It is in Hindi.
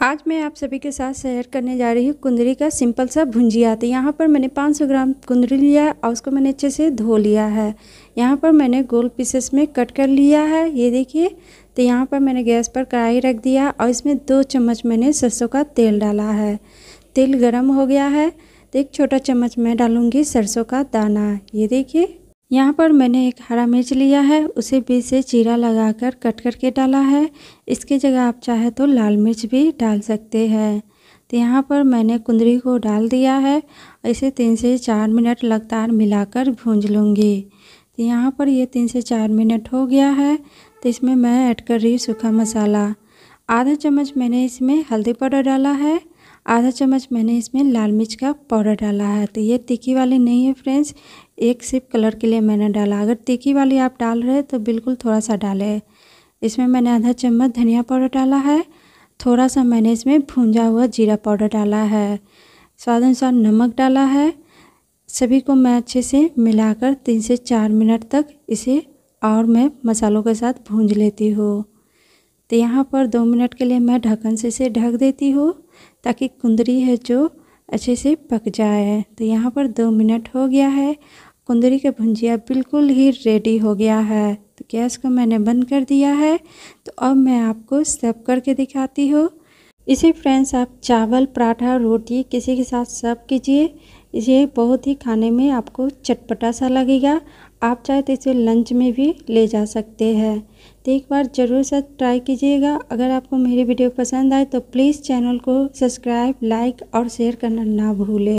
आज मैं आप सभी के साथ शेयर करने जा रही हूँ कुंदरी का सिंपल सा भुंजिया तो यहाँ पर मैंने 500 ग्राम कुंदरी लिया है और उसको मैंने अच्छे से धो लिया है यहाँ पर मैंने गोल पीसेस में कट कर लिया है ये देखिए तो यहाँ पर मैंने गैस पर कढ़ाई रख दिया और इसमें दो चम्मच मैंने सरसों का तेल डाला है तेल गर्म हो गया है तो एक छोटा चम्मच मैं डालूँगी सरसों का दाना ये देखिए यहाँ पर मैंने एक हरा मिर्च लिया है उसे बीच से चीरा लगाकर कट करके डाला है इसके जगह आप चाहे तो लाल मिर्च भी डाल सकते हैं तो यहाँ पर मैंने कुंदरी को डाल दिया है इसे तीन से चार मिनट लगातार मिलाकर भूंज लूँगी तो यहाँ पर ये तीन से चार मिनट हो गया है तो इसमें मैं ऐड कर रही सूखा मसाला आधा चम्मच मैंने इसमें हल्दी पाउडर डाला है आधा चम्मच मैंने इसमें लाल मिर्च का पाउडर डाला है तो ये तीखी वाली नहीं है फ्रेंड्स एक सिर्फ कलर के लिए मैंने डाला अगर तीखी वाली आप डाल रहे तो बिल्कुल थोड़ा सा डालें इसमें मैंने आधा चम्मच धनिया पाउडर डाला है थोड़ा सा मैंने इसमें भूंजा हुआ जीरा पाउडर डाला है स्वाद अनुसार नमक डाला है सभी को मैं अच्छे से मिलाकर तीन से चार मिनट तक इसे और मैं मसालों के साथ भूंज लेती हूँ तो यहाँ पर दो मिनट के लिए मैं ढक्कन से इसे ढक देती हूँ ताकि कुंदरी है जो अच्छे से पक जाए तो यहाँ पर दो मिनट हो गया है कुंदरी का भुंजिया बिल्कुल ही रेडी हो गया है तो गैस को मैंने बंद कर दिया है तो अब मैं आपको सर्व करके दिखाती हूँ इसे फ्रेंड्स आप चावल पराठा रोटी किसी के साथ सर्व कीजिए ये बहुत ही खाने में आपको चटपटा सा लगेगा आप चाहे तो इसे लंच में भी ले जा सकते हैं तो एक बार ज़रूर से ट्राई कीजिएगा अगर आपको मेरी वीडियो पसंद आए तो प्लीज़ चैनल को सब्सक्राइब लाइक और शेयर करना ना भूलें